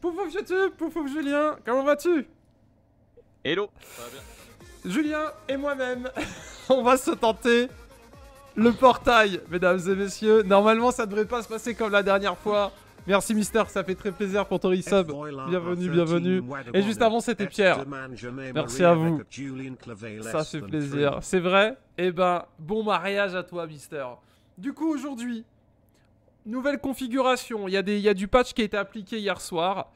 Poufouf YouTube, Poufouf Julien, comment vas-tu Hello, ça va bien. Julien et moi-même, on va se tenter le portail, mesdames et messieurs. Normalement, ça devrait pas se passer comme la dernière fois. Merci Mister, ça fait très plaisir pour ton resub. Bienvenue, bienvenue. Et juste avant, c'était Pierre. Merci à vous. Ça fait plaisir. C'est vrai Eh ben, bon mariage à toi, Mister. Du coup, aujourd'hui, nouvelle configuration. Il y, a du patch qui a été appliqué hier soir.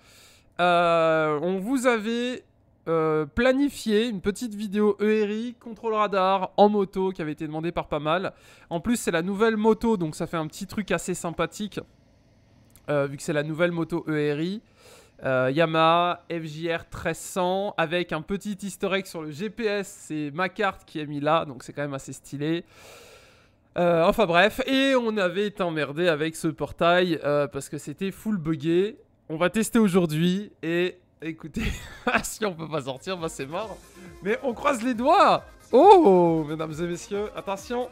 Euh, on vous avait euh, planifié une petite vidéo ERI, contrôle radar, en moto, qui avait été demandée par pas mal. En plus, c'est la nouvelle moto, donc ça fait un petit truc assez sympathique, euh, vu que c'est la nouvelle moto ERI. Yamaha FJR 1300 avec un petit historique sur le GPS, c'est ma carte qui est mise là, donc c'est quand même assez stylé. Euh, enfin bref, et on avait été emmerdé avec ce portail euh, parce que c'était full buggé. On va tester aujourd'hui et écoutez, ah, si on peut pas sortir, bah c'est mort. Mais on croise les doigts Oh, mesdames et messieurs, attention,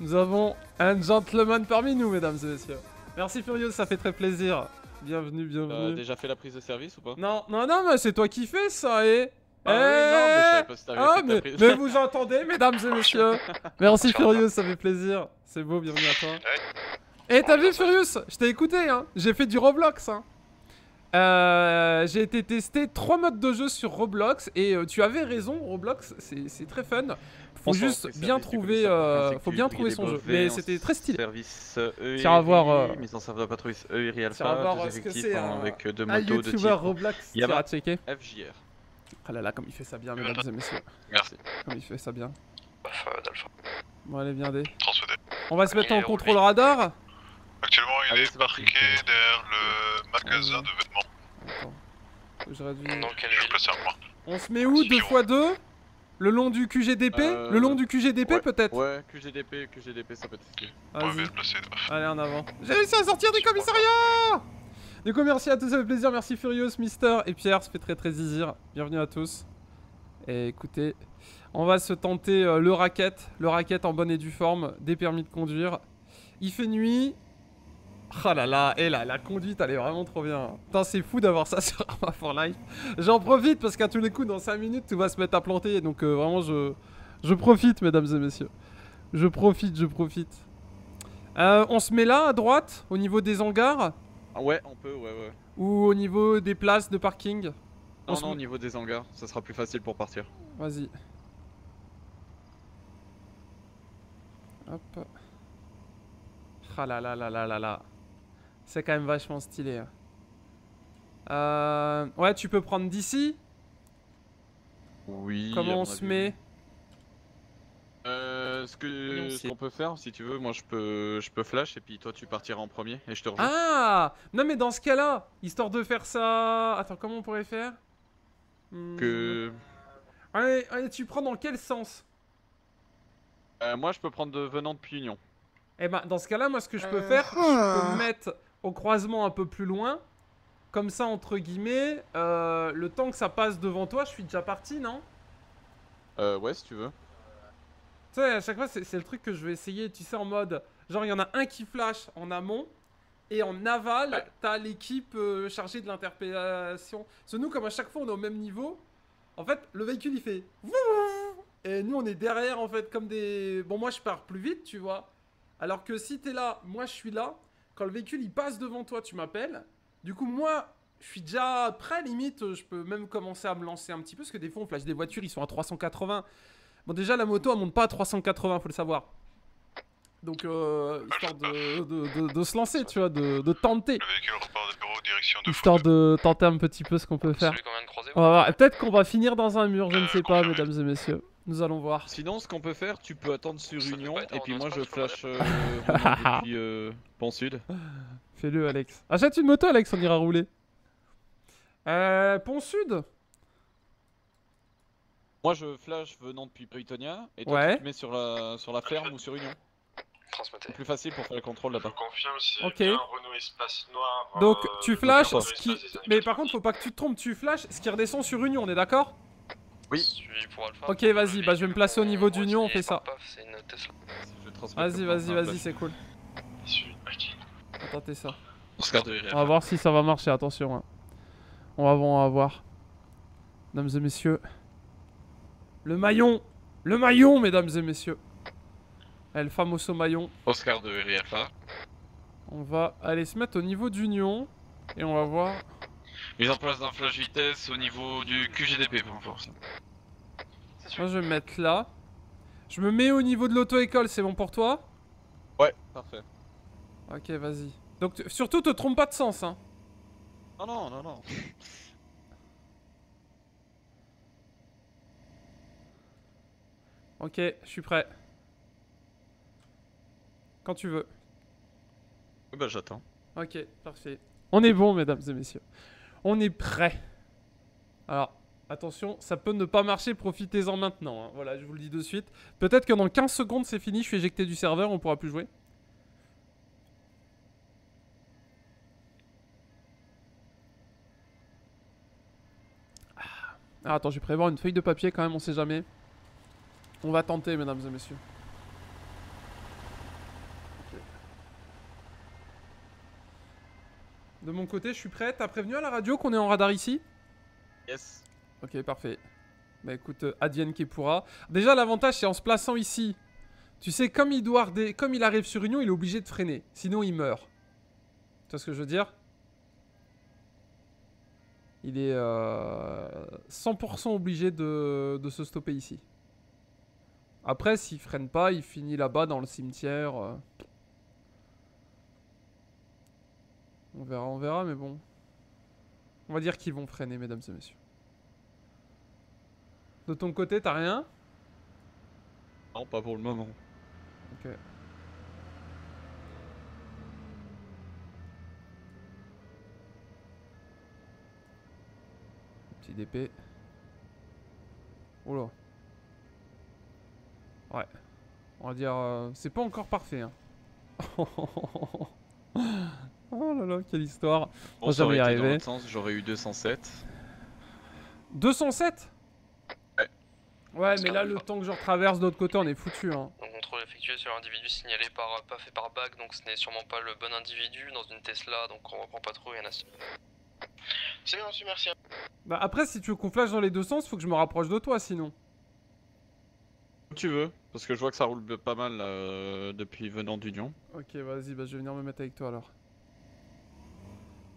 nous avons un gentleman parmi nous, mesdames et messieurs. Merci Furieux, ça fait très plaisir. Bienvenue, bienvenue. T'as déjà fait la prise de service ou pas Non, non, non, mais c'est toi qui fais ça, et... Eh non, mais euh, mais, vous entendez, mesdames et messieurs Merci Furious, ça fait plaisir. C'est beau, bienvenue à toi. Eh t'as vu Furious Je t'ai écouté, hein. J'ai fait du Roblox, hein. Euh, j'ai été tester trois modes de jeu sur Roblox et euh, tu avais raison, Roblox, c'est très fun. Faut juste bien trouver, faut bien trouver son jeu. Mais c'était très stylé. Service Tiens à voir. Mise en serveur patrouille Tiens à voir ce que c'est. Hein, avec deux motos de type. Roblox. à Checker. FJR. Ah là là, comme il fait ça bien, mesdames et messieurs. Merci. Comme il fait ça bien. Euh, Alpha, Alpha. Bon, allez, viens, D. On va se mettre en contrôle radar. Actuellement, il est, marqué derrière le magasin euh, de vêtements. Attends. Je réduis. un quelle On se met où 2 fois deux Le long du QGDP euh, Le long du QGDP peut-être Ouais, QGDP, QGDP, ça peut être. ce Allez, Allez, en avant. J'ai réussi à sortir du commissariat du coup, merci à tous, ça fait plaisir. Merci Furious, Mister et Pierre, ça fait très très plaisir. Bienvenue à tous. Et écoutez, on va se tenter euh, le racket. Le racket en bonne et due forme, des permis de conduire. Il fait nuit. oh là là, et la conduite, elle est vraiment trop bien. Putain, c'est fou d'avoir ça sur Arma for Life. J'en profite parce qu'à tous les coups, dans 5 minutes, tout va se mettre à planter. Donc euh, vraiment, je, profite, mesdames et messieurs. Je profite, je profite. Euh, on se met là, à droite, au niveau des hangars. Ah ouais, on peut, ouais, ouais. Ou au niveau des places de parking Non, au niveau des hangars, ça sera plus facile pour partir. Vas-y. Hop. Ah là là là là C'est quand même vachement stylé. Hein. Euh, ouais, tu peux prendre d'ici Oui. Comment on se met euh, ce que ce qu'on peut faire, si tu veux, moi je peux, je peux flash et puis toi tu partiras en premier et je te rejoins. Ah Non mais dans ce cas-là, histoire de faire ça... Attends, comment on pourrait faire hmm. Que... Allez, tu prends dans quel sens euh, Moi je peux prendre de venant depuis Union. Eh ben, dans ce cas-là, moi ce que je peux euh. faire, je peux ah. me mettre au croisement un peu plus loin. Comme ça, entre guillemets, le temps que ça passe devant toi, je suis déjà parti, non euh, ouais, si tu veux. Tu sais, à chaque fois, c'est le truc que je vais essayer, tu sais, en mode. Genre, il y en a un qui flash en amont, et en aval, t'as l'équipe euh, chargée de l'interpellation. Parce que nous, comme à chaque fois, on est au même niveau, en fait, le véhicule, il fait. Et nous, on est derrière, en fait, comme des. Bon, moi, je pars plus vite, tu vois. Alors que si t'es là, moi, je suis là. Quand le véhicule, il passe devant toi, tu m'appelles. Du coup, moi, je suis déjà prêt, limite. Je peux même commencer à me lancer un petit peu. Parce que des fois, on flash des voitures, ils sont à 380. Bon, déjà, la moto, elle monte pas à 380, faut le savoir. Donc, euh, histoire de, se lancer, tu vois, de, tenter. de Histoire de tenter un petit peu ce qu'on peut faire. On Peut-être qu'on va finir dans un mur, je ne euh, sais pas, mesdames et messieurs. Nous allons voir. Sinon, ce qu'on peut faire, tu peux attendre sur Union euh, et puis moi je flash Pont Sud. Fais-le, Alex. Achète une moto, Alex, on ira rouler. Euh, Pont Sud moi je flash venant depuis Britonia et toi tu mets sur la, sur la ferme ou sur Union. C'est plus facile pour faire le contrôle là-bas. confirme, c'est Renault espace noir. Euh, donc tu flash, ce mais par contre faut pas que tu te trompes, tu flash ce qui redescend sur Union, on est d'accord Oui. Ok vas-y, bah je vais me placer au niveau d'Union, on fait ça. Vas-y, vas-y, vas-y, c'est cool. Attends, ça. On va voir si ça va marcher, attention. Hein. On, va, on va voir. Mesdames et messieurs. Le maillon Le maillon, mesdames et messieurs El famoso maillon. Oscar de RFA. On va aller se mettre au niveau d'union et on va voir... Mise en place d'un flash vitesse au niveau du QGDP, pour force. Moi je vais me mettre là. Je me mets au niveau de l'auto-école, c'est bon pour toi Ouais, parfait. Ok, vas-y. Donc surtout te trompe pas de sens, hein. non, non, non. Ok, je suis prêt. Quand tu veux. Bah j'attends. Ok, parfait. On est bon, mesdames et messieurs. On est prêt. Alors, attention, ça peut ne pas marcher, profitez-en maintenant. Hein. Voilà, je vous le dis de suite. Peut-être que dans 15 secondes, c'est fini, je suis éjecté du serveur, on pourra plus jouer. Ah. ah, attends, je vais prévoir une feuille de papier quand même, on sait jamais. On va tenter, mesdames et messieurs. De mon côté, je suis prêt. T'as prévenu à la radio qu'on est en radar ici Yes. Ok, parfait. Bah écoute, euh, Adienne qui pourra. Déjà, l'avantage, c'est en se plaçant ici. Tu sais, comme il, doit comme il arrive sur Union, il est obligé de freiner. Sinon, il meurt. Tu vois ce que je veux dire Il est 100% euh, obligé de se stopper ici. Après, s'il freine pas, il finit là-bas dans le cimetière. Euh. On verra, on verra, mais bon. On va dire qu'ils vont freiner, mesdames et messieurs. De ton côté, t'as rien Non, pas pour le moment. Ok. Petit DP. là dire, euh, c'est pas encore parfait. Hein. oh là là, quelle histoire. J'aurais arrivé. J'aurais eu 207. 207 Ouais. mais là, le temps que je retraverse de l'autre côté, on est foutu. Hein. contrôle effectué sur l'individu signalé par euh, pas fait par BAC, donc ce n'est sûrement pas le bon individu dans une Tesla, donc on reprend pas trop, il y en a. C'est bien, merci. Bah après, si tu veux qu'on flash dans les deux sens, faut que je me rapproche de toi sinon tu veux, parce que je vois que ça roule pas mal euh, depuis venant du d'Union. Ok, vas-y, bah, je vais venir me mettre avec toi alors.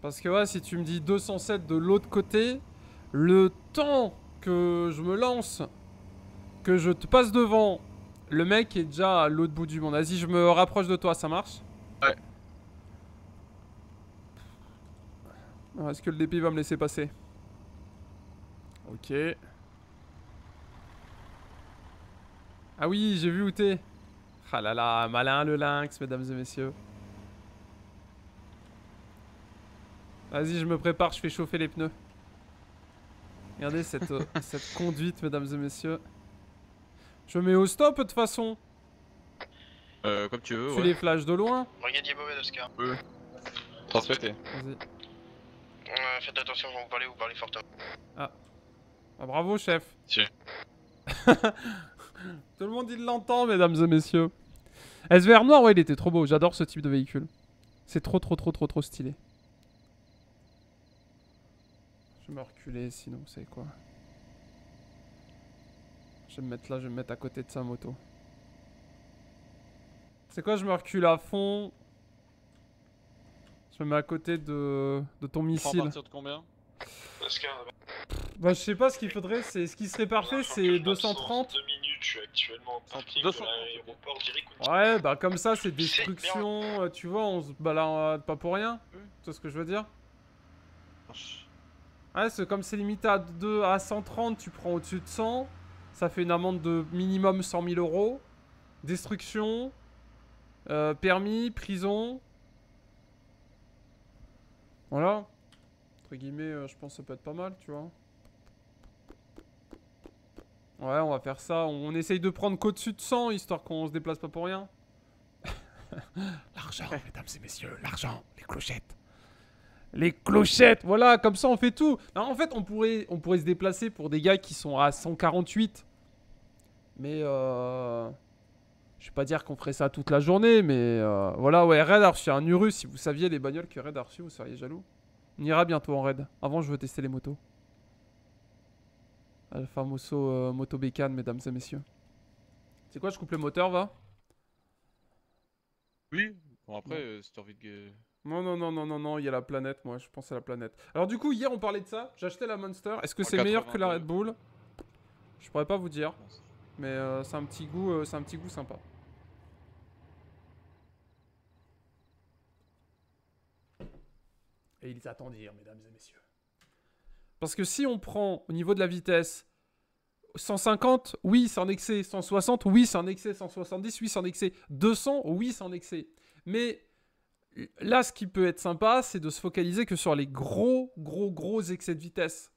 Parce que ouais, si tu me dis 207 de l'autre côté, le temps que je me lance, que je te passe devant, le mec est déjà à l'autre bout du monde. Vas-y, je me rapproche de toi, ça marche Ouais. Est-ce que le dépit va me laisser passer Ok. Ah oui, j'ai vu où t'es. Ah là là, malin le lynx, mesdames et messieurs. Vas-y, je me prépare, je fais chauffer les pneus. Regardez cette, euh, cette conduite, mesdames et messieurs. Je me mets au stop de toute façon. Euh, comme tu veux. Tu les flashs de loin. Regardez mauvais Oscar. Oui. Vas-y. Euh, faites attention quand vous parlez, vous parlez fort. Ah. ah bravo, chef. Si. Tout le monde il l'entend, mesdames et messieurs. SVR noir, ouais, il était trop beau. J'adore ce type de véhicule. C'est trop, trop, trop, trop, trop stylé. Je vais me reculer, sinon, vous savez quoi. Je vais me mettre là, je vais me mettre à côté de sa moto. C'est quoi, je me recule à fond. Je me mets à côté de, ton missile. Partir de combien euh, Bah, je sais pas, ce qu'il faudrait, c'est ce qui serait parfait, c'est 230 je suis actuellement en parking 200... de l'aéroport Ouais, bah comme ça, c'est destruction, euh, tu vois, on se balade euh, pas pour rien. Mm. Tu vois ce que je veux dire Ouais, c'est comme c'est limité à, 2, à 130, tu prends au-dessus de 100, ça fait une amende de minimum 100 000 euros. Destruction, euh, permis, prison. Voilà. Entre guillemets, je pense que ça peut être pas mal, tu vois. Ouais, on va faire ça. On essaye de prendre qu'au-dessus de 100, histoire qu'on se déplace pas pour rien. l'argent, mesdames et messieurs, l'argent, les clochettes. Les clochettes, voilà, comme ça on fait tout. en fait, on pourrait, on pourrait se déplacer pour des gars qui sont à 148. Mais euh, Je vais pas dire qu'on ferait ça toute la journée, mais euh, voilà, ouais, Red a un Urus. Si vous saviez les bagnoles que Red a vous seriez jaloux. On ira bientôt en Red. Avant, je veux tester les motos. Le famoso euh, moto mesdames et messieurs. C'est quoi, je coupe le moteur, va Oui, bon après, c'est euh, si envie de... Non, non, non, non, non, non, il y a la planète, moi, je pense à la planète. Alors du coup, hier, on parlait de ça, j'achetais la Monster. Est-ce que c'est meilleur que la Red Bull Je pourrais pas vous dire, mais euh, c'est un, petit goût, c'est un petit goût sympa. Et ils attendirent, mesdames et messieurs. Parce que si on prend au niveau de la vitesse 150, oui, c'est en excès. 160, oui, c'est en excès. 170, oui, c'est en excès. 200, oui, c'est en excès. Mais là, ce qui peut être sympa, c'est de se focaliser que sur les gros, gros, gros excès de vitesse.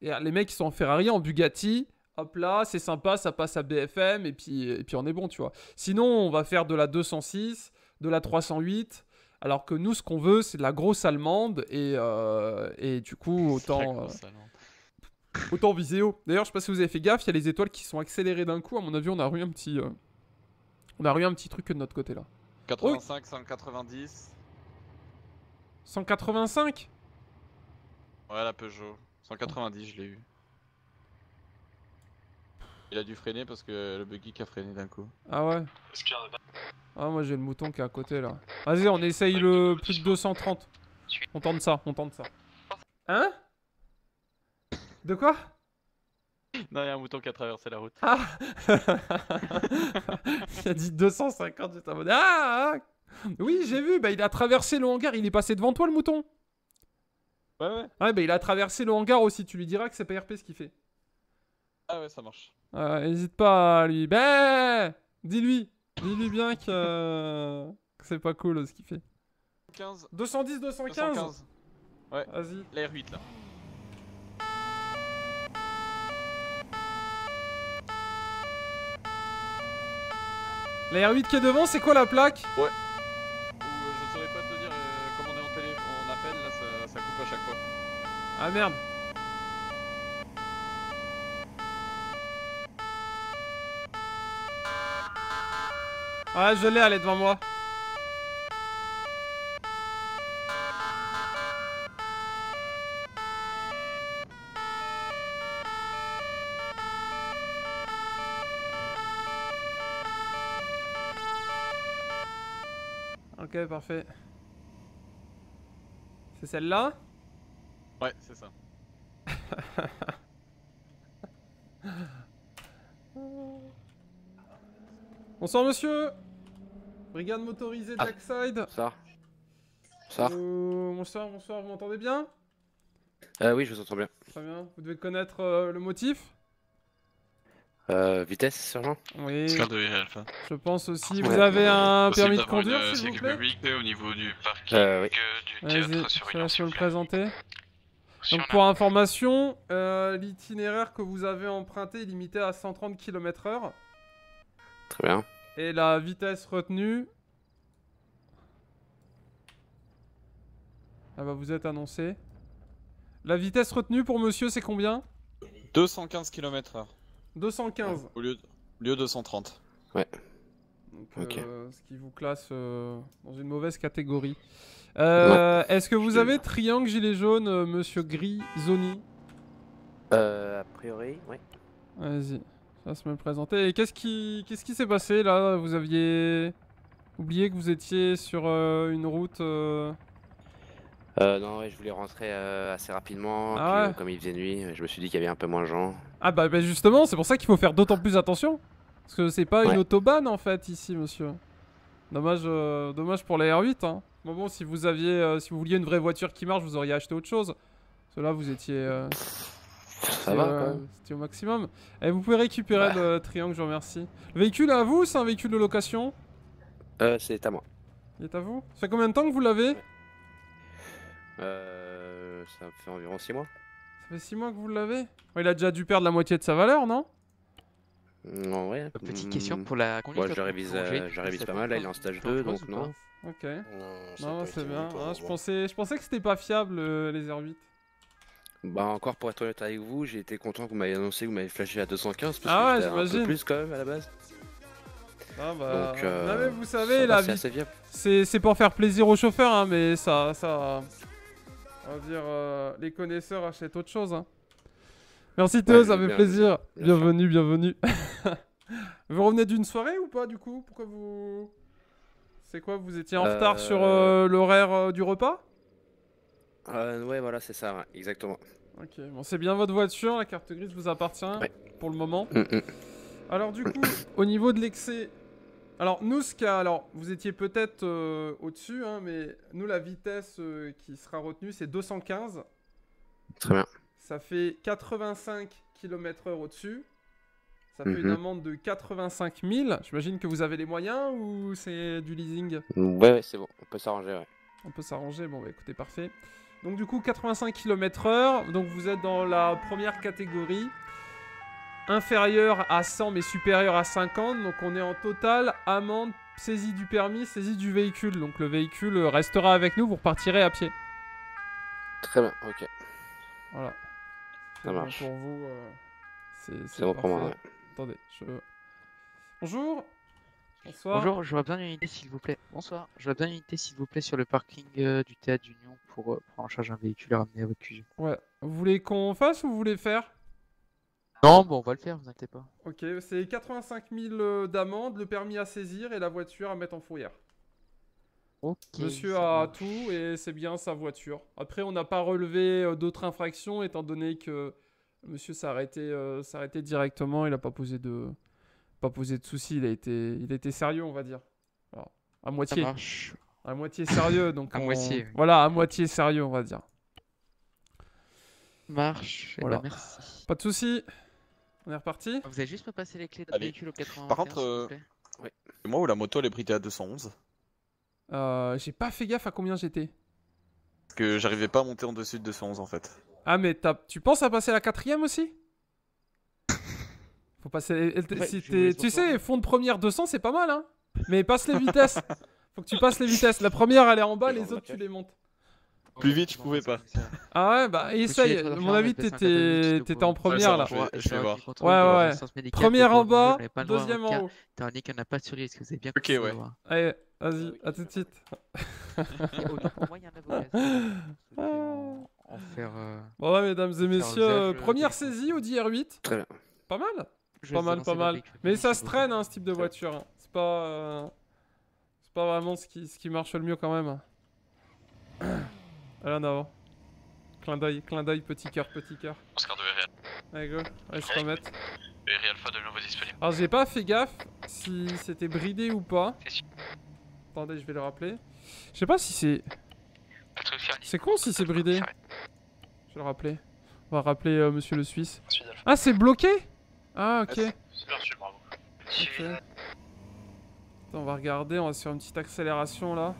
Et ah, les mecs qui sont en Ferrari, en Bugatti, hop là, c'est sympa, ça passe à BFM et puis, et puis on est bon, tu vois. Sinon, on va faire de la 206, de la 308. Alors que nous, ce qu'on veut, c'est de la grosse allemande et, euh, et du coup, autant. Autant Viséo. D'ailleurs, je sais pas si vous avez fait gaffe, il y a les étoiles qui sont accélérées d'un coup. À mon avis, on a eu un petit, euh, on a eu un petit truc de notre côté là. 85, 190. 185 Ouais, la Peugeot. 190, je l'ai eu. Il a dû freiner parce que le buggy qui a freiné d'un coup. Ah ouais Ah, moi j'ai le mouton qui est à côté là. Vas-y, on essaye le plus de 230. On tente ça, on tente ça. Hein de quoi Non, il y a un mouton qui a traversé la route. Ah Il a dit 250, ah, ah Oui, j'ai vu, bah, il a traversé le hangar, il est passé devant toi le mouton. Ouais, ouais. Ouais, bah, il a traversé le hangar aussi, tu lui diras que c'est pas RP ce qu'il fait. Ah ouais, ça marche. N'hésite Hésite pas à lui. Bah Dis-lui Dis-lui bien euh, que, c'est pas cool ce qu'il fait. 15. 210, 215, 215. Ouais. Vas-y. L'air 8 là. La R8 qui est devant, c'est quoi la plaque Ouais. Je saurais pas te dire, euh, comme on est en, télé, on appelle, là, ça, ça coupe à chaque fois. Ah merde Ouais, je l'ai, elle est devant moi. Ok, parfait. C'est celle-là Ouais, c'est ça. Bonsoir monsieur Brigade motorisée ah. Ça. Ça. Euh, bonsoir, bonsoir, vous m'entendez bien euh, oui, je vous entends bien. Très bien. Vous devez connaître euh, le motif euh, vitesse sûrement Oui. Je pense aussi. Vous avez un permis de conduire euh, s'il vous plaît euh, au niveau du parking oui. du théâtre sur le présenter. Donc pour information, l'itinéraire que vous avez emprunté est limité à 130 km/h. Très bien. Et la vitesse retenue. Ah bah vous êtes annoncé La vitesse retenue pour monsieur, c'est combien 215 km/h. 215. Au lieu, de... 230. Ouais. Donc, euh, ce qui vous classe euh, dans une mauvaise catégorie. Euh, est-ce que vous avez triangle gilet jaune, monsieur gris, euh, A priori, oui. Vas-y, ça se me présenter. Et qu'est-ce qui qu'est-ce qui s'est passé là Vous aviez oublié que vous étiez sur une route non, je voulais rentrer assez rapidement, ah comme il faisait nuit, je me suis dit qu'il y avait un peu moins de gens. Ah bah, bah, justement, c'est pour ça qu'il faut faire d'autant plus attention. Parce que c'est pas une autobahn en fait ici, monsieur. Dommage, euh, dommage pour la R8. Hein. Bon, bon, si vous aviez, euh, si vous vouliez une vraie voiture qui marche, vous auriez acheté autre chose. Cela, vous étiez. Euh, ça va. C'était au maximum. Et eh, vous pouvez récupérer bah. le triangle, je vous remercie. Le véhicule à vous, c'est un véhicule de location euh, C'est à moi. Il est à vous Ça fait combien de temps que vous l'avez euh, Ça fait environ 6 mois. Mais fait 6 mois que vous l'avez oh, Il a déjà dû perdre la moitié de sa valeur, non Non, ouais. Euh, petite hmm. question pour la conduite. Moi, euh, je révise, révise pas mal. Là, il est en stage 2, donc non. Ok. Non, c'est bien. je, pensais, je pensais que c'était pas fiable, euh, les R8. Bah encore pour être honnête avec vous, j'ai été content que vous m'ayez annoncé que vous m'avez flashé à 215 parce ah que ah ouais, j'imagine. un peu plus quand même à la base. Ah bah, euh, non mais vous savez la vie, c'est pour faire plaisir aux chauffeurs hein, mais ça, ça, on va dire, euh, les connaisseurs achètent autre chose. Hein. Merci Théo, ça fait plaisir. bienvenue, bienvenue. vous revenez d'une soirée ou pas du coup Pourquoi vous... C'est quoi Vous étiez en retard sur euh. Euh, l'horaire du repas Ouais, voilà, c'est ça, exactement. Ok, bon, c'est bien votre voiture, la carte grise vous appartient pour le moment. Mm, mm. Alors du coup, au niveau de l'excès, alors, nous, ce Alors, vous étiez peut-être euh, au-dessus, hein, mais nous, la vitesse euh, qui sera retenue, c'est 215. Très bien. Ça fait 85 km/h au-dessus. Ça fait mhm. une amende de 85 000. J'imagine que vous avez les moyens ou c'est du leasing Ouais, c'est bon. On peut s'arranger, On peut s'arranger. Bon, bah, écoutez, parfait. Donc, du coup, 85 km/h. Donc, vous êtes dans la première catégorie inférieur à 100 mais supérieur à 50. Donc on est en total amende, saisie du permis, saisie du véhicule. Donc le véhicule restera avec nous, vous repartirez à pied. Très bien, ok. Voilà. Ça marche. pour vous, euh, c'est bon pour moi. Attendez, je... Bonjour. Bonsoir. Bonjour, j'aurais besoin d'une unité s'il vous plaît. Bonsoir. J'aurais besoin d'une unité s'il vous plaît sur le parking euh, du théâtre d'Union pour prendre en charge un véhicule et ramener votre cuisine Ouais. Vous voulez qu'on fasse ou vous voulez faire non, bon, on va le faire, vous inquiétez pas. Ok, c'est 85 000 euh, d'amende, le permis à saisir et la voiture à mettre en fourrière. Ok. Monsieur a tout et c'est bien sa voiture. Après, on n'a pas relevé euh, d'autres infractions étant donné que monsieur s'est arrêté, euh, arrêté, directement, il n'a pas posé de pas posé de soucis, il a été il a sérieux, on va dire. à moitié. À moitié sérieux, donc. à moitié. Voilà, à moitié sérieux, on va dire. Marche. Eh ben, voilà. merci. Pas de soucis. On est reparti ah, Vous avez juste me passé les clés d'un véhicule au 80. Par contre, c'est euh, moi ou la moto elle est bridée à 211 euh, J'ai pas fait gaffe à combien j'étais. Parce que j'arrivais pas à monter en dessus de 211 en fait. Ah mais tu penses à passer la quatrième aussi Faut passer. tu sais, fond de première 200 c'est pas mal hein. Mais passe les vitesses. Faut que tu passes les vitesses. La première elle est en bas, les autres tu les montes. Plus vite, je pouvais pas. Ah ouais, bah essaye. À mon avis, t'étais en première là. voir. Ouais, ouais. Première en bas, deuxième en haut. T'as un qu'il à pas sur lui, est-ce que c'est bien Ok, ouais. Allez, vas-y, à tout de suite. Pour moi, mesdames et messieurs, euh, première saisie au R8. Très bien. Pas mal. Pas mal, pas mal. Mais ça se traîne, hein, ce type de voiture. Hein. C'est pas. Euh, c'est pas vraiment ce qui, ce qui marche le mieux quand même. Hein. Allez en avant. Clin d'œil, clin d'œil, petit cœur, petit cœur. Oscar de Allez go, allez se remettre. Alpha de disponible. Alors j'ai pas fait gaffe si c'était bridé ou pas. Sûr. Attendez, je vais le rappeler. Je sais pas si c'est... C'est con si c'est bridé. Je vais le rappeler. On va rappeler euh, monsieur le Suisse. Ah c'est bloqué Ah ok. okay. Attends, on va regarder, on va se faire une petite accélération là.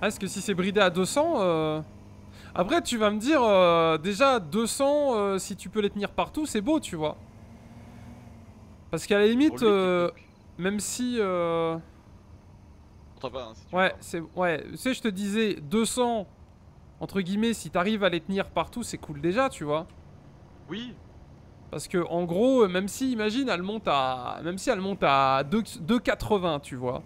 Ah, est-ce que si c'est bridé à 200... Euh, Après, tu vas me dire, euh, déjà, 200, euh, si tu peux les tenir partout, c'est beau, tu vois. Parce qu'à la limite, même si... Hein, ouais, c'est... Ouais, tu sais, je te disais, 200, entre guillemets, si t'arrives à les tenir partout, c'est cool déjà, tu vois. Oui, parce que en gros, même si, imagine, elle monte à, même si elle monte à 2,80, tu vois,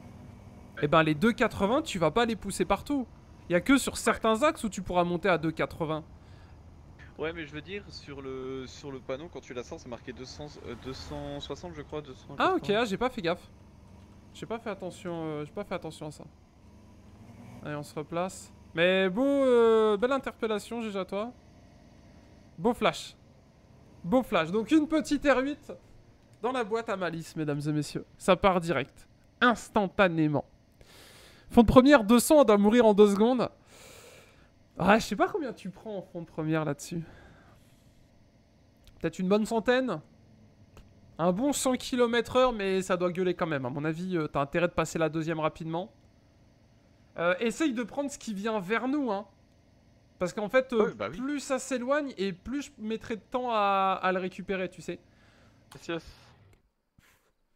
et eh ben les 2,80, tu vas pas les pousser partout. Il y a que sur certains axes où tu pourras monter à 2,80. Ouais, mais je veux dire, sur le, sur le panneau, quand tu la sors, c'est marqué 200, 260, euh, je crois. Ah, ok, ah, j'ai pas fait gaffe. J'ai pas fait attention euh, j'ai pas fait attention à ça. Allez, on se replace. Mais beau, euh, belle interpellation, GG à toi. Beau flash. Beau flash. Donc, une petite R8 dans la boîte à malice, mesdames et messieurs. Ça part direct. Instantanément. Fond de première, 200, on doit mourir en 2 secondes. Ah, je sais pas combien tu prends en fond de première là-dessus. Peut-être une bonne centaine Un bon 100 km heure, mais ça doit gueuler quand même. À mon avis, euh, t'as intérêt de passer la deuxième rapidement. Euh, essaye de prendre ce qui vient vers nous, hein. Parce qu'en fait, euh, bah plus ça s'éloigne et plus je mettrai de temps à, le récupérer, tu sais. Merci.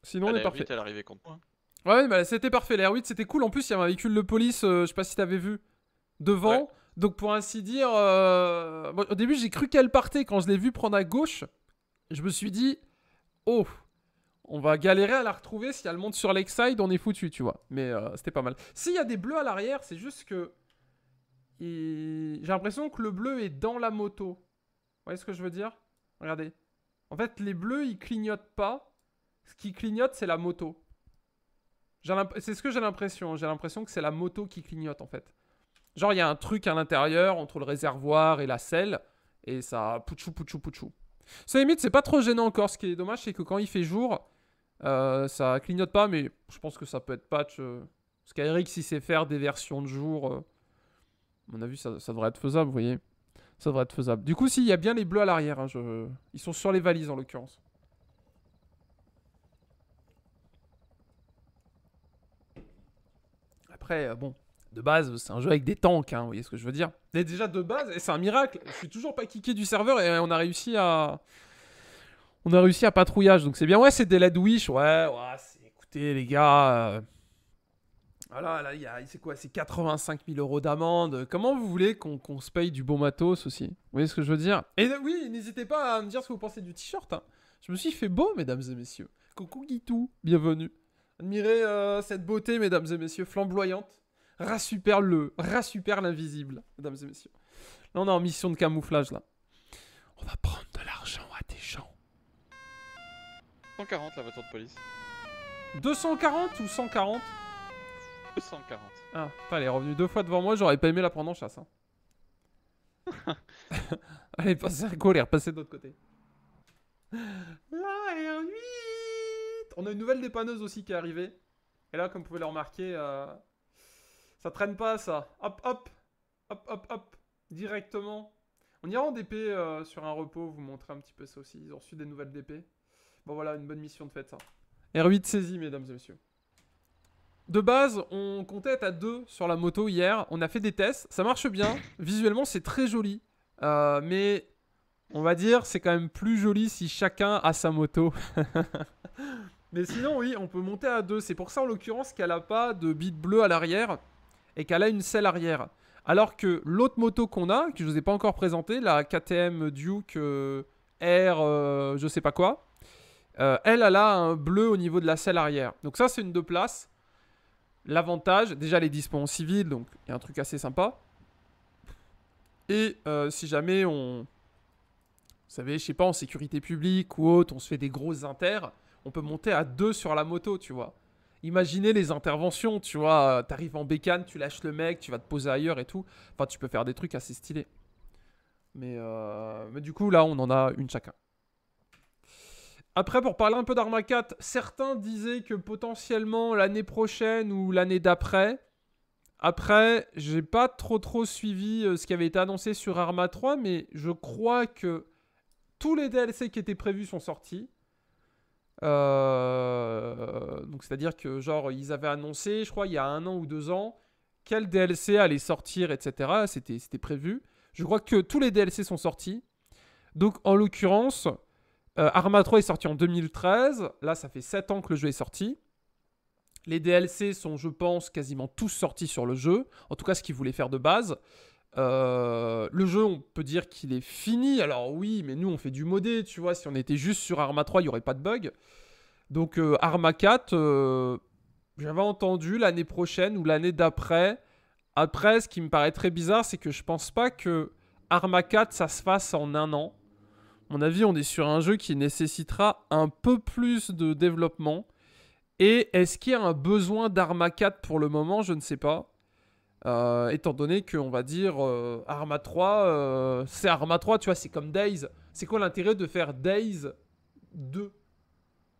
Sinon, on est, parfait. contre moi. Ouais, mais bah, c'était parfait. lair 8 c'était cool. En plus, il y avait un véhicule de police, euh, je sais pas si t'avais vu, devant. Donc, pour ainsi dire, euh, au début, j'ai cru qu'elle partait. Quand je l'ai vu prendre à gauche, je me suis dit, oh, on va galérer à la retrouver. Si elle monte sur l'exide, on est foutu, tu vois. Mais euh, c'était pas mal. S'il y a des bleus à l'arrière, c'est juste que. J'ai l'impression que le bleu est dans la moto. Vous voyez ce que je veux dire Regardez. En fait, les bleus, ils clignotent pas. Ce qui clignote, c'est la moto. C'est ce que j'ai l'impression. J'ai l'impression que c'est la moto qui clignote en fait. Genre il y a un truc à l'intérieur entre le réservoir et la selle et ça poutchou poutchou poutchou. Ça limite c'est pas trop gênant encore. Ce qui est dommage c'est que quand il fait jour, euh, ça clignote pas mais je pense que ça peut être patch. Parce euh. qu'Eric si sait faire des versions de jour, euh, à mon avis ça, devrait être faisable vous voyez. Ça devrait être faisable. Du coup s'il y a bien les bleus à l'arrière, hein, ils sont sur les valises en l'occurrence. Après, euh, bon, de base, c'est un jeu avec des tanks, hein, vous voyez ce que je veux dire. Mais déjà, de base, c'est un miracle. Je suis toujours pas kické du serveur et on a réussi à. On a réussi à patrouillage, donc c'est bien. Ouais, c'est des Led Wish, ouais, écoutez, les gars. Euh, voilà, là, c'est quoi C'est 85 000 euros d'amende. Comment vous voulez qu'on, se paye du bon matos aussi Vous voyez ce que je veux dire Et oui, n'hésitez pas à me dire ce que vous pensez du t-shirt. Hein. Je me suis fait beau, mesdames et messieurs. Coucou Guitou, bienvenue. Admirez euh, cette beauté, mesdames et messieurs, flamboyante. super le, super l'invisible, mesdames et messieurs. Là, on est en mission de camouflage, là. On va prendre de l'argent à des gens. 140, la voiture de police. 240 ou 140 240. Ah, elle est revenue deux fois devant moi, j'aurais pas aimé la prendre en chasse. Hein. Allez, passez à quoi, elle de l'autre côté. Là, elle est on a une nouvelle dépanneuse aussi qui est arrivée. Et là, comme vous pouvez le remarquer, euh, ça traîne pas, ça. Hop, hop, hop, hop, hop, directement. On ira en DP euh, sur un repos, vous montrer un petit peu ça aussi. Ils ont reçu des nouvelles DP. Bon, voilà, une bonne mission de fait, ça. R8 saisie, mesdames et messieurs. De base, on comptait être à 2 sur la moto hier. On a fait des tests. Ça marche bien. Visuellement, c'est très joli. Euh, mais on va dire, c'est quand même plus joli si chacun a sa moto. Mais sinon, oui, on peut monter à deux. C'est pour ça, en l'occurrence, qu'elle n'a pas de bit bleu à l'arrière et qu'elle a une selle arrière. Alors que l'autre moto qu'on a, que je ne vous ai pas encore présentée, la KTM Duke euh, R, euh, je sais pas quoi, euh, elle, a a un bleu au niveau de la selle arrière. Donc ça, c'est une deux places. L'avantage, déjà, les dispo en civil, donc il y a un truc assez sympa. Et si jamais on... Vous savez, je sais pas, en sécurité publique ou autre, on se fait des grosses inters on peut monter à deux sur la moto, tu vois. Imaginez les interventions, tu vois. Euh, t'arrives en bécane, tu lâches le mec, tu vas te poser ailleurs et tout. Enfin, tu peux faire des trucs assez stylés. Mais, euh, mais du coup, là, on en a une chacun. Après, pour parler un peu d'Arma 4, certains disaient que potentiellement l'année prochaine ou l'année d'après. Après, j'ai pas trop trop suivi euh, ce qui avait été annoncé sur Arma 3, mais je crois que tous les DLC qui étaient prévus sont sortis. Euh, donc c'est-à-dire que genre ils avaient annoncé, je crois il y a un an ou deux ans, quel DLC allait sortir, etc. C'était, c'était prévu. Je crois que tous les DLC sont sortis. Donc en l'occurrence, euh, Arma 3 est sorti en 2013. Là ça fait 7 ans que le jeu est sorti. Les DLC sont je pense quasiment tous sortis sur le jeu. En tout cas ce qu'ils voulaient faire de base. Euh, le jeu, on peut dire qu'il est fini. Alors oui, mais nous, on fait du modé, tu vois. Si on était juste sur Arma 3, il n'y aurait pas de bug. Donc euh, Arma 4, euh, j'avais entendu l'année prochaine ou l'année d'après. Après, ce qui me paraît très bizarre, c'est que je pense pas que Arma 4, ça se fasse en un an. mon avis, on est sur un jeu qui nécessitera un peu plus de développement. Et est-ce qu'il y a un besoin d'Arma 4 pour le moment Je ne sais pas. Euh, étant donné que, on va dire, euh, Arma 3, euh, c'est Arma 3, tu vois, c'est comme Days. C'est quoi l'intérêt de faire Days 2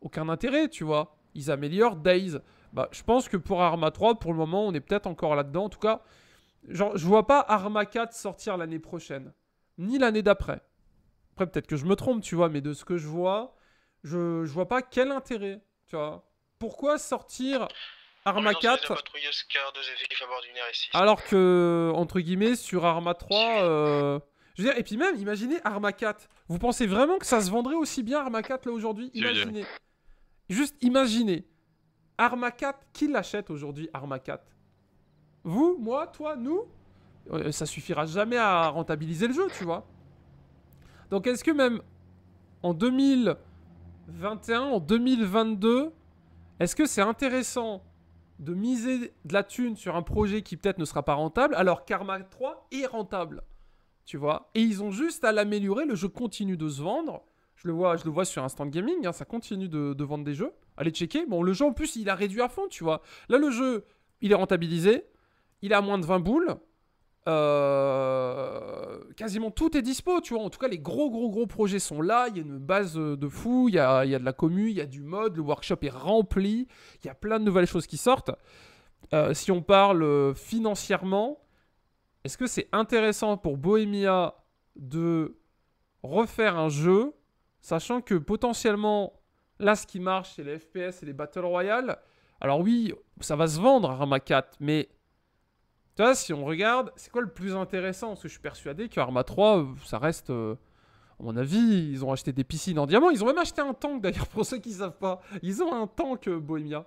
Aucun intérêt, tu vois. Ils améliorent Days. Bah, je pense que pour Arma 3, pour le moment, on est peut-être encore là-dedans. En tout cas, genre, je vois pas Arma 4 sortir l'année prochaine, ni l'année d'après. Après, peut-être que je me trompe, tu vois, mais de ce que je vois, je, je vois pas quel intérêt, tu vois. Pourquoi sortir Arma 4. Alors que, entre guillemets, sur Arma 3. Euh, je veux dire, et puis même, imaginez Arma 4. Vous pensez vraiment que ça se vendrait aussi bien Arma 4 là aujourd'hui Imaginez. Juste imaginez. Arma 4, qui l'achète aujourd'hui Arma 4 Vous, moi, toi, nous euh, Ça suffira jamais à rentabiliser le jeu, tu vois. Donc est-ce que même en 2021, en 2022, est-ce que c'est intéressant de miser de la thune sur un projet qui peut-être ne sera pas rentable, alors Karma 3 est rentable. Tu vois Et ils ont juste à l'améliorer, le jeu continue de se vendre. Je le vois, je le vois sur Instant Gaming, hein, ça continue de, vendre des jeux. Allez checker. Bon, le jeu en plus, il a réduit à fond, tu vois. Là, le jeu, il est rentabilisé, il a moins de 20 boules. Euh, quasiment tout est dispo, tu vois. En tout cas, les gros, gros, gros projets sont là. Il y a une base euh, de fou, il y a, de la commu, il y a du mode, le workshop est rempli. Il y a plein de nouvelles choses qui sortent. Euh, si on parle financièrement, est-ce que c'est intéressant pour Bohemia de refaire un jeu, sachant que potentiellement, là, ce qui marche, c'est les FPS et les Battle Royale Alors oui, ça va se vendre, Rama 4, mais tu vois, si on regarde, c'est quoi le plus intéressant Parce que je suis persuadé que Arma 3, euh, ça reste. Euh, à mon avis, ils ont acheté des piscines en diamant. Ils ont même acheté un tank d'ailleurs, pour ceux qui ne savent pas. Ils ont un tank euh, Bohemia.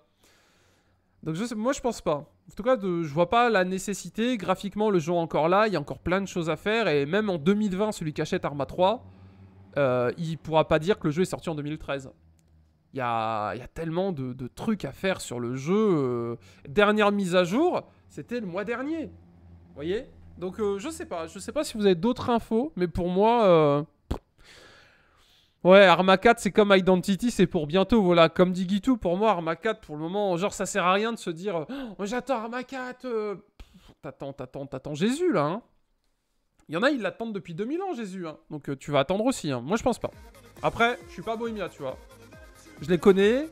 Donc je moi, je pense pas. En tout cas, de, je vois pas la nécessité. Graphiquement, le jeu est encore là. Il y a encore plein de choses à faire. Et même en 2020, celui qui achète Arma 3, il il pourra pas dire que le jeu est sorti en 2013. Il y a, tellement de, trucs à faire sur le jeu. Dernière mise à jour c'était le mois dernier. Vous voyez Donc euh, je sais pas, je sais pas si vous avez d'autres infos, mais pour moi... Euh, ouais, Arma 4, c'est comme Identity, c'est pour bientôt, voilà. Comme dit Gitu, pour moi, Arma 4, pour le moment, genre, ça sert à rien de se dire oh, J'attends Arma 4 euh, T'attends, t'attends, t'attends Jésus, là, hein. il y en a, ils l'attendent depuis 2000 ans, Jésus. Hein. Donc tu vas attendre aussi. Hein. Moi, je pense pas. Après, je suis pas bohémien, tu vois. Je les connais.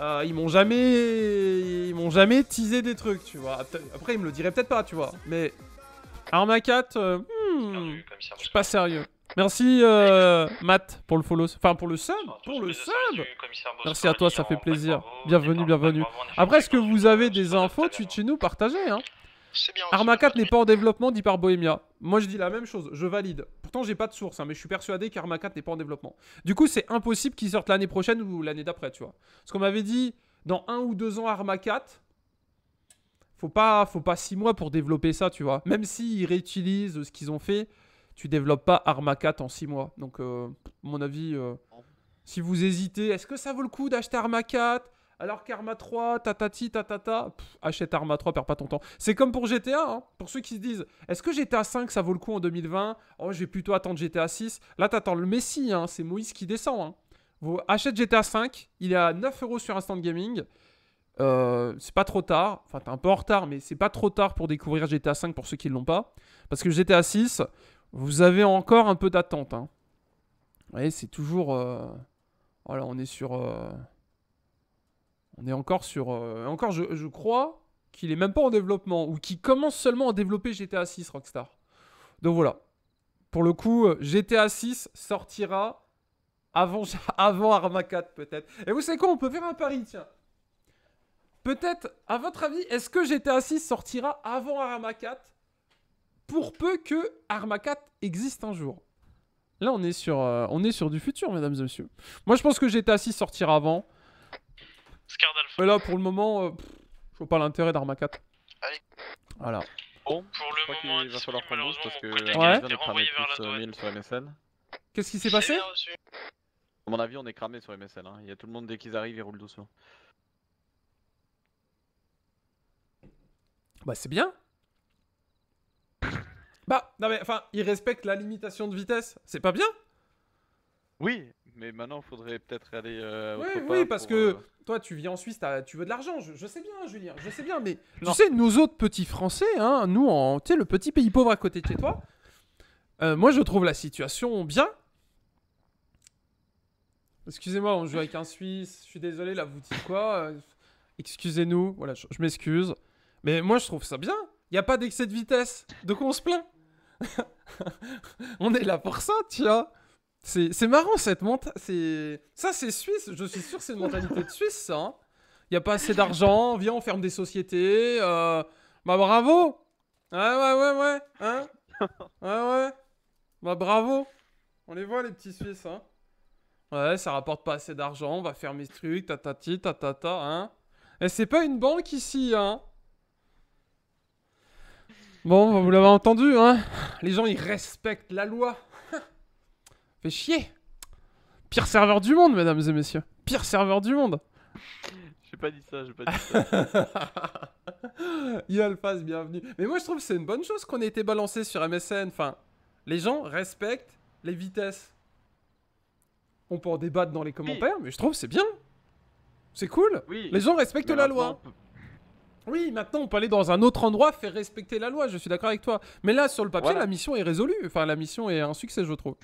Euh, ils m'ont jamais, ils m'ont jamais teasé des trucs, tu vois. Après, ils me le diraient peut-être pas, tu vois. Mais Arma euh, hmm, 4, je suis pas sérieux. Merci euh, Matt pour le follow, enfin pour le sub, pour le sub. Merci à toi, ça fait plaisir. Bienvenue, bienvenue. Après, est-ce que vous avez des infos, tu, nous partagez, hein c'est Arma 4 n'est pas en développement, dit par Bohemia. Moi, je dis la même chose, je valide. Pourtant, j'ai pas de source, hein, mais je suis persuadé qu'Arma 4 n'est pas en développement. Du coup, c'est impossible qu'il sorte l'année prochaine ou l'année d'après, tu vois. Parce qu'on m'avait dit, dans un ou deux ans, Arma 4, faut pas, faut pas six mois pour développer ça, tu vois. Même s'ils réutilisent ce qu'ils ont fait, tu développes pas Arma 4 en six mois. Donc, euh, mon avis, euh, si vous hésitez, est-ce que ça vaut le coup d'acheter Arma 4 alors qu'Arma 3, tatati, tatata, achète Arma 3, perds pas ton temps. C'est comme pour GTA, hein, pour ceux qui se disent, est-ce que GTA 5 ça vaut le coup en 2020 Oh, je vais plutôt attendre GTA 6. Là, t'attends le Messi, hein, c'est Moïse qui descend. Hein. Vous achète GTA 5, il est à 9 euros sur Instant Gaming. Euh, c'est pas trop tard, enfin t'es un peu en retard, mais c'est pas trop tard pour découvrir GTA 5 pour ceux qui ne l'ont pas. Parce que GTA 6, vous avez encore un peu d'attente. Hein. Vous voyez, c'est toujours... Euh, voilà, on est sur... Euh, on est encore sur. Euh, encore, je, crois qu'il est même pas en développement ou qui commence seulement à développer GTA 6 Rockstar. Donc voilà. Pour le coup, euh, GTA 6 sortira avant, avant Arma 4 peut-être. Et vous savez quoi On peut faire un pari, tiens. Peut-être, à votre avis, est-ce que GTA 6 sortira avant Arma 4 pour peu que Arma 4 existe un jour Là, on est sur, euh, on est sur du futur, mesdames et messieurs. Moi, je pense que GTA 6 sortira avant. Mais là, pour le moment, euh, je vois pas l'intérêt d'Arma 4. Allez. Voilà. Bon, pour le moment, il va falloir prendre bouge parce que ouais. vient de cramer plus 1000 euh, sur MSN. Qu'est-ce qui s'est passé À mon avis, on est cramé sur MSN. Hein. Il y a tout le monde dès qu'ils arrivent, ils roulent doucement. Bah, c'est bien. Bah, non mais enfin, ils respectent la limitation de vitesse. C'est pas bien Oui, mais maintenant, il faudrait peut-être aller. Euh, oui, oui, parce que euh, toi, tu vis en Suisse, tu veux de l'argent. Je, sais bien, Julien, je sais bien, mais tu sais, nous autres petits Français, hein, nous, en, tu sais, le petit pays pauvre à côté de chez toi, euh, moi, je trouve la situation bien. Excusez-moi, on joue avec un Suisse. Je suis désolé, Là, Vous dites quoi. Excusez-nous. Voilà, je, m'excuse. Mais moi, je trouve ça bien. Il n'y a pas d'excès de vitesse. De quoi on se plaint. on est là pour ça, tu vois. C'est marrant cette c'est Ça, c'est suisse. Je suis sûr que c'est une mentalité de Suisse, ça. Hein. Il n'y a pas assez d'argent. Viens, on ferme des sociétés. Euh, bah, bravo. Ouais, ouais, ouais, ouais. Hein Ouais, ouais. Bah, bravo. On les voit, les petits Suisses. Hein. Ouais, ça rapporte pas assez d'argent. On va fermer ce truc. Tatati, tatata. Hein Et c'est pas une banque ici, hein. Bon, vous l'avez entendu, hein. Les gens, ils respectent la loi chier. Pire serveur du monde, mesdames et messieurs. Pire serveur du monde. J'ai pas dit ça, j'ai pas bienvenue. Mais moi, je trouve que c'est une bonne chose qu'on ait été balancé sur MSN. Enfin, les gens respectent les vitesses. On peut en débattre dans les commentaires, mais je trouve c'est bien. C'est cool. Les gens respectent la loi. Oui, maintenant on peut aller dans un autre endroit faire respecter la loi, je suis d'accord avec toi. Mais là, sur le papier, la mission est résolue. Enfin, la mission est un succès, je trouve.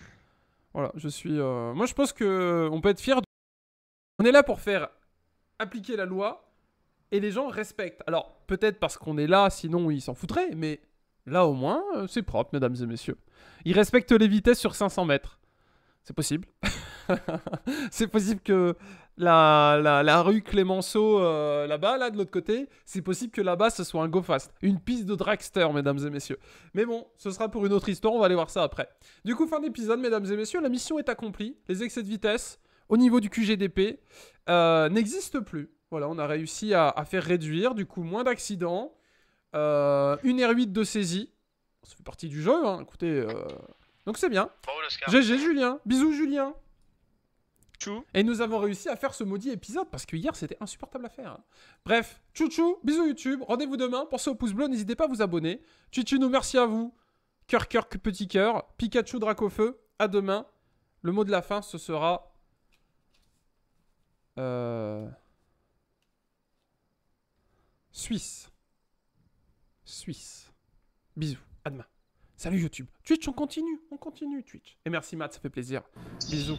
Voilà, je suis. Euh, moi, je pense que on peut être fier. De... On est là pour faire appliquer la loi et les gens respectent. Alors, peut-être parce qu'on est là, sinon ils s'en foutraient, mais là au moins, euh, c'est propre, mesdames et messieurs. Ils respectent les vitesses sur 500 mètres. C'est possible. c'est possible que la, rue Clémenceau, euh, là-bas, là, de l'autre côté, c'est possible que là-bas, ce soit un go fast. Une piste de dragster, mesdames et messieurs. Mais bon, ce sera pour une autre histoire, on va aller voir ça après. Du coup, fin d'épisode, mesdames et messieurs, la mission est accomplie. Les excès de vitesse, au niveau du QGDP, euh, n'existent plus. Voilà, on a réussi à, faire réduire, du coup, moins d'accidents. Euh, une R8 de saisie. Ça fait partie du jeu, hein. écoutez, donc c'est bien. GG Julien. Bisous Julien. Et nous avons réussi à faire ce maudit épisode parce que hier c'était insupportable à faire. Bref, chouchou, bisous YouTube, rendez-vous demain, pensez au pouce bleu, n'hésitez pas à vous abonner. nous merci à vous. Cœur, cœur, petit cœur. Pikachu, drac à demain. Le mot de la fin, ce sera. Euh... Suisse. Suisse. Bisous, à demain. Salut YouTube. Twitch, on continue. On continue Twitch. Et merci Matt, ça fait plaisir. Bisous.